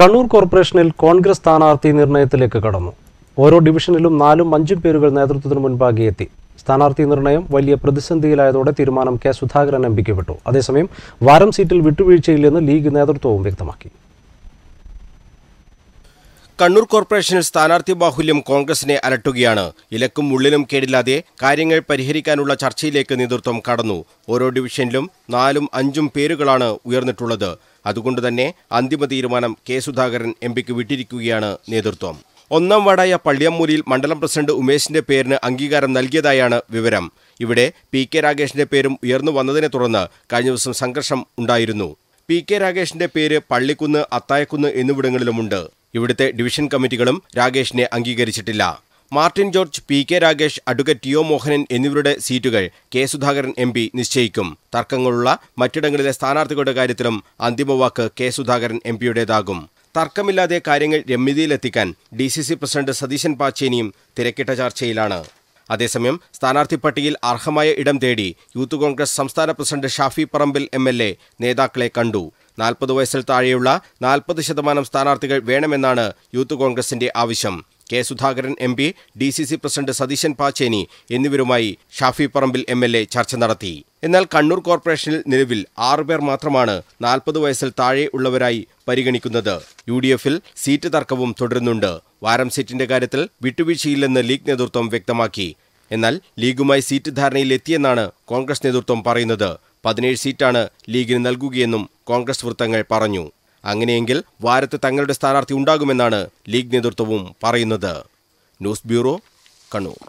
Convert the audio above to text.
കണ്ണൂർ കോർപ്പറേഷനിൽ കോൺഗ്രസ് സ്ഥാനാർത്ഥി നിർണയത്തിലേക്ക് കടന്നു ഓരോ ഡിവിഷനിലും നാലും അഞ്ചും പേരുകൾ നേതൃത്വത്തിന് മുൻപാകെ എത്തി സ്ഥാനാർത്ഥി നിർണയം വലിയ പ്രതിസന്ധിയിലായതോടെ തീരുമാനം കെ സുധാകരൻ എം പിക്ക് വിട്ടു അതേസമയം വാരം സീറ്റിൽ വിട്ടുവീഴ്ചയില്ലെന്ന് ലീഗ് നേതൃത്വവും വ്യക്തമാക്കി കണ്ണൂർ കോർപ്പറേഷനിൽ സ്ഥാനാർത്ഥി ബാഹുല്യം കോൺഗ്രസിനെ അലട്ടുകയാണ് ഇലക്കും ഉള്ളിലും കേടില്ലാതെ കാര്യങ്ങൾ പരിഹരിക്കാനുള്ള ചർച്ചയിലേക്ക് നേതൃത്വം കടന്നു ഓരോ ഡിവിഷനിലും നാലും അഞ്ചും പേരുകളാണ് ഉയർന്നിട്ടുള്ളത് അതുകൊണ്ട് തന്നെ അന്തിമ തീരുമാനം കെ സുധാകരൻ എം പിക്ക് വിട്ടിരിക്കുകയാണ് നേതൃത്വം ഒന്നാം വാർഡായ പള്ളിയമ്മൂരിയിൽ മണ്ഡലം പ്രസിഡന്റ് ഉമേഷിന്റെ പേരിന് അംഗീകാരം നൽകിയതായാണ് വിവരം ഇവിടെ പി കെ രാഗേഷിന്റെ പേരും ഉയർന്നു വന്നതിനെ തുടർന്ന് കഴിഞ്ഞ ദിവസം സംഘർഷം ഉണ്ടായിരുന്നു പി കെ രാഗേഷിന്റെ പേര് പള്ളിക്കുന്ന് അത്തായക്കുന്ന് എന്നിവിടങ്ങളിലുമുണ്ട് ഇവിടുത്തെ ഡിവിഷൻ കമ്മിറ്റികളും രാകേഷിനെ അംഗീകരിച്ചിട്ടില്ല മാർട്ടിൻ ജോർജ് പി കെ രാകേഷ് അഡ്വക്കേറ്റ് ടി ഒ മോഹനൻ എന്നിവരുടെ സീറ്റുകൾ കെ സുധാകരൻ എം പി നിശ്ചയിക്കും തർക്കങ്ങളുള്ള മറ്റിടങ്ങളിലെ സ്ഥാനാർത്ഥികളുടെ കാര്യത്തിലും അന്തിമവാക്ക് കെ സുധാകരൻ എം പിയുടേതാകും തർക്കമില്ലാതെ കാര്യങ്ങൾ രമ്യതയിലെത്തിക്കാൻ D C C president Satheesan പാച്ചേനിയും തിരക്കിട്ട ചർച്ചയിലാണ് അതേസമയം സ്ഥാനാർത്ഥി പട്ടികയിൽ അർഹമായ ഇടം തേടി യൂത്ത് കോൺഗ്രസ് സംസ്ഥാന പ്രസിഡന്റ് ഷാഫി പറമ്പിൽ എം നേതാക്കളെ കണ്ടു നാൽപ്പത് വയസ്സിൽ താഴെയുള്ള നാൽപ്പത് ശതമാനം സ്ഥാനാർത്ഥികൾ വേണമെന്നാണ് യൂത്ത് കോൺഗ്രസിന്റെ ആവശ്യം K Sudhakaran M P D C C president Satheesan Pacheni എന്നിവരുമായി ഷാഫി പറമ്പിൽ എം ചർച്ച നടത്തി എന്നാൽ കണ്ണൂർ കോർപ്പറേഷനിൽ നിലവിൽ ആറുപേർ മാത്രമാണ് നാൽപ്പത് വയസ്സിൽ താഴെ ഉള്ളവരായി പരിഗണിക്കുന്നത് യു ഡി എഫിൽ സീറ്റ് തർക്കവും തുടരുന്നുണ്ട് വാരം സീറ്റിന്റെ കാര്യത്തിൽ വിട്ടുവീഴ്ചയില്ലെന്ന് ലീഗ് നേതൃത്വം വ്യക്തമാക്കി എന്നാൽ ലീഗുമായി സീറ്റ് ധാരണയിൽ കോൺഗ്രസ് നേതൃത്വം പറയുന്നത് പതിനേഴ് സീറ്റാണ് ലീഗിന് നൽകുകയെന്നും കോൺഗ്രസ് വൃത്തങ്ങൾ പറഞ്ഞു അങ്ങനെയെങ്കിൽ വാരത്ത് തങ്ങളുടെ സ്ഥാനാർത്ഥി ഉണ്ടാകുമെന്നാണ് ലീഗ് നേതൃത്വവും പറയുന്നത് ന്യൂസ് ബ്യൂറോ കണ്ണൂർ